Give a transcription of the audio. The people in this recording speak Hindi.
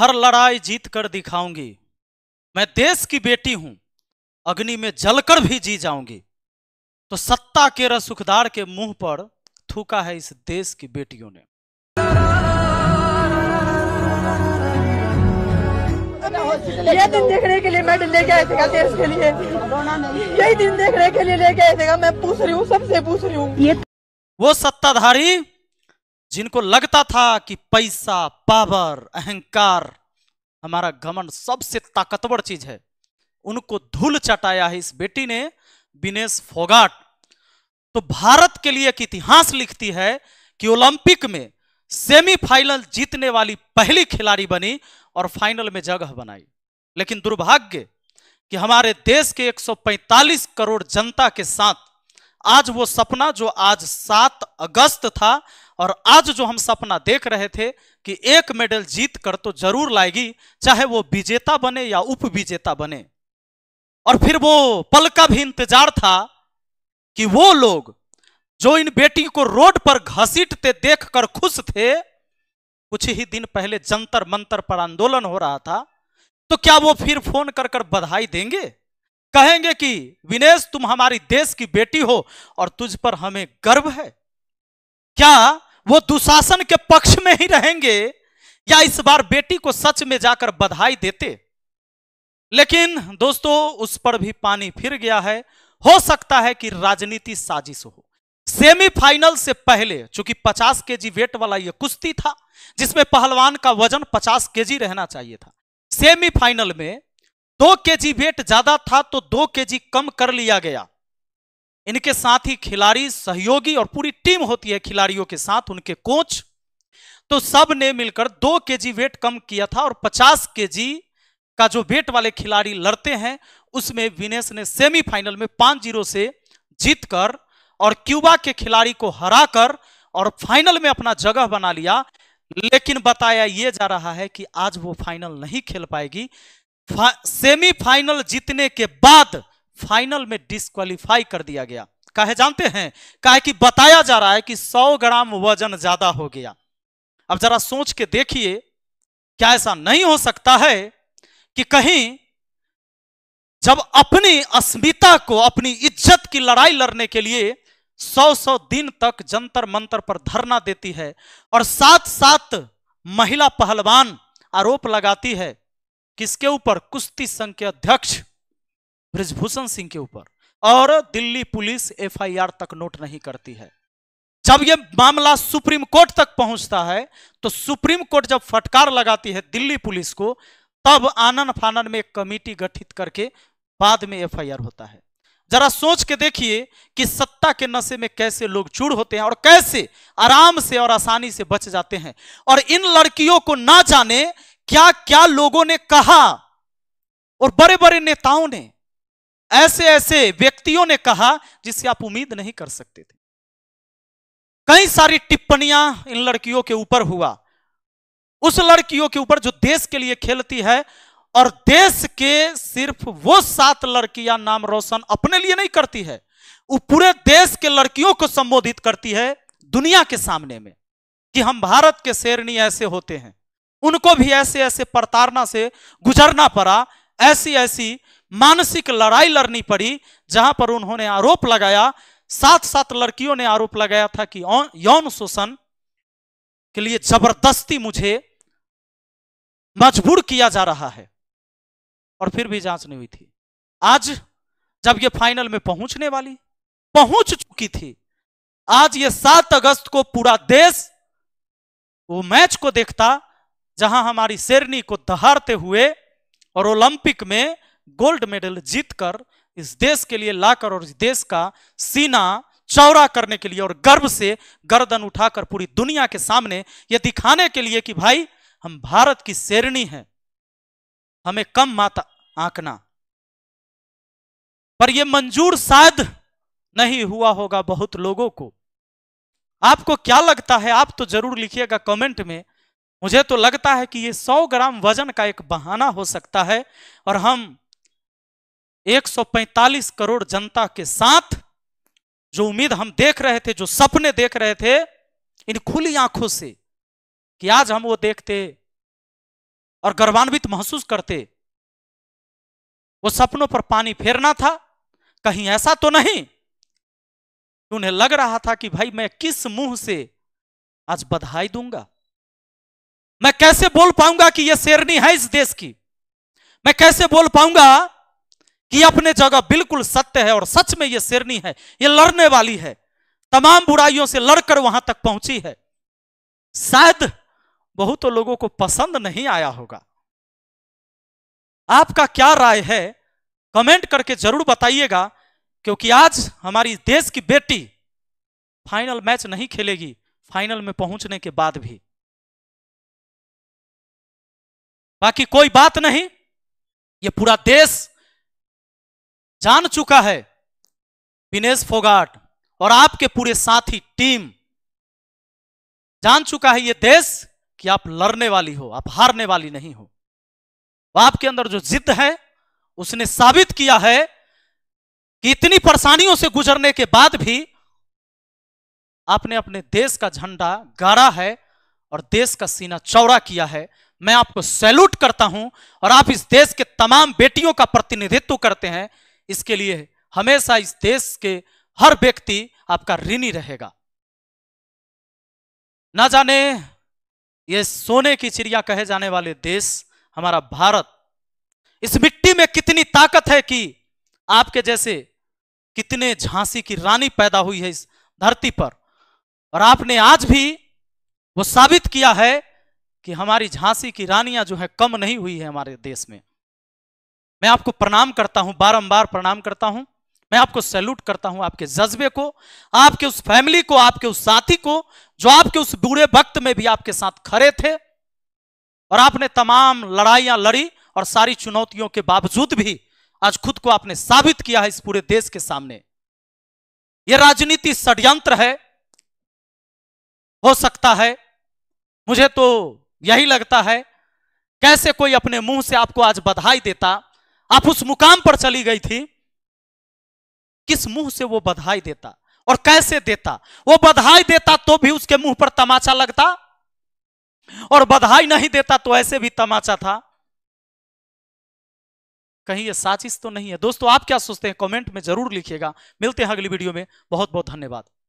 हर लड़ाई जीत कर दिखाऊंगी मैं देश की बेटी हूं अग्नि में जलकर भी जी जाऊंगी तो सत्ता के रसुखदार के मुंह पर थूका है इस देश की बेटियों ने ये दिन देखने के लिए मैं लेके आए थे देश के लिए यही दिन देखने के लिए लेके आए थे मैं पूछ रही हूँ सबसे पूछ रही हूँ वो सत्ताधारी जिनको लगता था कि पैसा पावर अहंकार हमारा घमन सबसे ताकतवर चीज है उनको धूल चटाया है इस बेटी ने बिनेश फोगाट तो भारत के लिए एक इतिहास लिखती है कि ओलंपिक में सेमीफाइनल जीतने वाली पहली खिलाड़ी बनी और फाइनल में जगह बनाई लेकिन दुर्भाग्य कि हमारे देश के 145 करोड़ जनता के साथ आज वो सपना जो आज 7 अगस्त था और आज जो हम सपना देख रहे थे कि एक मेडल जीत कर तो जरूर लाएगी चाहे वो विजेता बने या उप विजेता बने और फिर वो पल का भी इंतजार था कि वो लोग जो इन बेटी को रोड पर घसीटते देखकर खुश थे कुछ ही दिन पहले जंतर मंतर पर आंदोलन हो रहा था तो क्या वो फिर फोन कर कर बधाई देंगे कहेंगे कि विनेश तुम हमारी देश की बेटी हो और तुझ पर हमें गर्व है क्या वो दुशासन के पक्ष में ही रहेंगे या इस बार बेटी को सच में जाकर बधाई देते लेकिन दोस्तों उस पर भी पानी फिर गया है हो सकता है कि राजनीति साजिश हो सेमीफाइनल से पहले चूंकि 50 केजी वेट वाला यह कुश्ती था जिसमें पहलवान का वजन 50 केजी रहना चाहिए था सेमीफाइनल में दो केजी वेट ज्यादा था तो दो केजी कम कर लिया गया इनके साथ ही खिलाड़ी सहयोगी और पूरी टीम होती है खिलाड़ियों के साथ उनके कोच तो सब ने मिलकर दो केजी वेट कम किया था और पचास केजी का जो वेट वाले खिलाड़ी लड़ते हैं उसमें विनेश ने सेमीफाइनल में पांच जीरो से जीतकर और क्यूबा के खिलाड़ी को हराकर और फाइनल में अपना जगह बना लिया लेकिन बताया ये जा रहा है कि आज वो फाइनल नहीं खेल पाएगी फा, सेमीफाइनल जीतने के बाद फाइनल में डिस्कालीफाई कर दिया गया कहे जानते हैं काहे कि बताया जा रहा है कि 100 ग्राम वजन ज्यादा हो गया अब जरा सोच के देखिए क्या ऐसा नहीं हो सकता है कि कहीं जब अपनी अस्मिता को अपनी इज्जत की लड़ाई लड़ने के लिए सौ सौ दिन तक जंतर मंतर पर धरना देती है और साथ साथ महिला पहलवान आरोप लगाती है किसके ऊपर कुश्ती संघ के अध्यक्ष ब्रजभूषण सिंह के ऊपर और दिल्ली पुलिस एफआईआर तक नोट नहीं करती है जब यह मामला सुप्रीम कोर्ट तक पहुंचता है तो सुप्रीम कोर्ट जब फटकार लगाती है दिल्ली पुलिस को तब आनन फानन में एक कमेटी गठित करके बाद में एफआईआर होता है जरा सोच के देखिए कि सत्ता के नशे में कैसे लोग चूड़ होते हैं और कैसे आराम से और आसानी से बच जाते हैं और इन लड़कियों को ना जाने क्या क्या लोगों ने कहा और बड़े बड़े नेताओं ने ऐसे ऐसे व्यक्तियों ने कहा जिससे आप उम्मीद नहीं कर सकते थे कई सारी टिप्पणियां इन लड़कियों के ऊपर हुआ उस लड़कियों के ऊपर जो देश के लिए खेलती है और देश के सिर्फ वो सात लड़कियां नाम रोशन अपने लिए नहीं करती है वो पूरे देश के लड़कियों को संबोधित करती है दुनिया के सामने में कि हम भारत के शेरनी ऐसे होते हैं उनको भी ऐसे ऐसे प्रताड़ना से गुजरना पड़ा ऐसी ऐसी मानसिक लड़ाई लड़नी पड़ी जहां पर उन्होंने आरोप लगाया साथ साथ लड़कियों ने आरोप लगाया था कि यौन शोषण के लिए जबरदस्ती मुझे मजबूर किया जा रहा है और फिर भी जांच नहीं हुई थी आज जब ये फाइनल में पहुंचने वाली पहुंच चुकी थी आज ये सात अगस्त को पूरा देश वो मैच को देखता जहां हमारी शेरनी को दहाड़ते हुए और ओलंपिक में गोल्ड मेडल जीतकर इस देश के लिए लाकर और इस देश का सीना चौरा करने के लिए और गर्व से गर्दन उठाकर पूरी दुनिया के सामने यह दिखाने के लिए कि भाई हम भारत की शेरणी हैं हमें कम माता आंकना पर यह मंजूर शायद नहीं हुआ होगा बहुत लोगों को आपको क्या लगता है आप तो जरूर लिखिएगा कमेंट में मुझे तो लगता है कि ये 100 ग्राम वजन का एक बहाना हो सकता है और हम 145 करोड़ जनता के साथ जो उम्मीद हम देख रहे थे जो सपने देख रहे थे इन खुली आंखों से कि आज हम वो देखते और गर्वान्वित महसूस करते वो सपनों पर पानी फेरना था कहीं ऐसा तो नहीं उन्हें लग रहा था कि भाई मैं किस मुंह से आज बधाई दूंगा मैं कैसे बोल पाऊंगा कि यह शेरनी है इस देश की मैं कैसे बोल पाऊंगा कि अपने जगह बिल्कुल सत्य है और सच में ये शेरनी है ये लड़ने वाली है तमाम बुराइयों से लड़कर वहां तक पहुंची है शायद बहुत लोगों को पसंद नहीं आया होगा आपका क्या राय है कमेंट करके जरूर बताइएगा क्योंकि आज हमारी देश की बेटी फाइनल मैच नहीं खेलेगी फाइनल में पहुंचने के बाद भी बाकी कोई बात नहीं ये पूरा देश जान चुका है विनेश फोगाट और आपके पूरे साथी टीम जान चुका है ये देश कि आप लड़ने वाली हो आप हारने वाली नहीं हो आपके अंदर जो जिद है उसने साबित किया है कि इतनी परेशानियों से गुजरने के बाद भी आपने अपने देश का झंडा गाड़ा है और देश का सीना चौड़ा किया है मैं आपको सैल्यूट करता हूं और आप इस देश के तमाम बेटियों का प्रतिनिधित्व करते हैं इसके लिए हमेशा इस देश के हर व्यक्ति आपका ऋणी रहेगा ना जाने ये सोने की चिड़िया कहे जाने वाले देश हमारा भारत इस मिट्टी में कितनी ताकत है कि आपके जैसे कितने झांसी की रानी पैदा हुई है इस धरती पर और आपने आज भी वो साबित किया है कि हमारी झांसी की रानियां जो है कम नहीं हुई है हमारे देश में मैं आपको प्रणाम करता हूं बारंबार प्रणाम करता हूं मैं आपको सैल्यूट करता हूं आपके जज्बे को आपके उस फैमिली को आपके उस साथी को जो आपके उस बुरे वक्त में भी आपके साथ खड़े थे और आपने तमाम लड़ाइयां लड़ी और सारी चुनौतियों के बावजूद भी आज खुद को आपने साबित किया है इस पूरे देश के सामने यह राजनीति षड्यंत्र है हो सकता है मुझे तो यही लगता है कैसे कोई अपने मुंह से आपको आज बधाई देता आप उस मुकाम पर चली गई थी किस मुंह से वो बधाई देता और कैसे देता वो बधाई देता तो भी उसके मुंह पर तमाचा लगता और बधाई नहीं देता तो ऐसे भी तमाचा था कहीं ये साजिश तो नहीं है दोस्तों आप क्या सोचते हैं कमेंट में जरूर लिखिएगा मिलते हैं अगली वीडियो में बहुत बहुत धन्यवाद